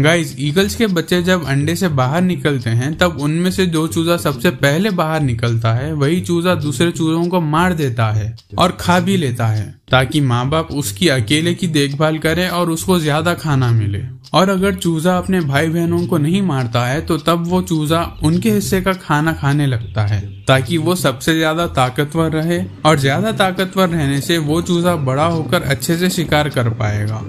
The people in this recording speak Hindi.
गाइस ईगल्स के बच्चे जब अंडे से बाहर निकलते हैं तब उनमें से जो चूजा सबसे पहले बाहर निकलता है वही चूजा दूसरे चूजों को मार देता है और खा भी लेता है ताकि माँ बाप उसकी अकेले की देखभाल करें और उसको ज्यादा खाना मिले और अगर चूजा अपने भाई बहनों को नहीं मारता है तो तब वो चूजा उनके हिस्से का खाना खाने लगता है ताकि वो सबसे ज्यादा ताकतवर रहे और ज्यादा ताकतवर रहने से वो चूजा बड़ा होकर अच्छे से शिकार कर पाएगा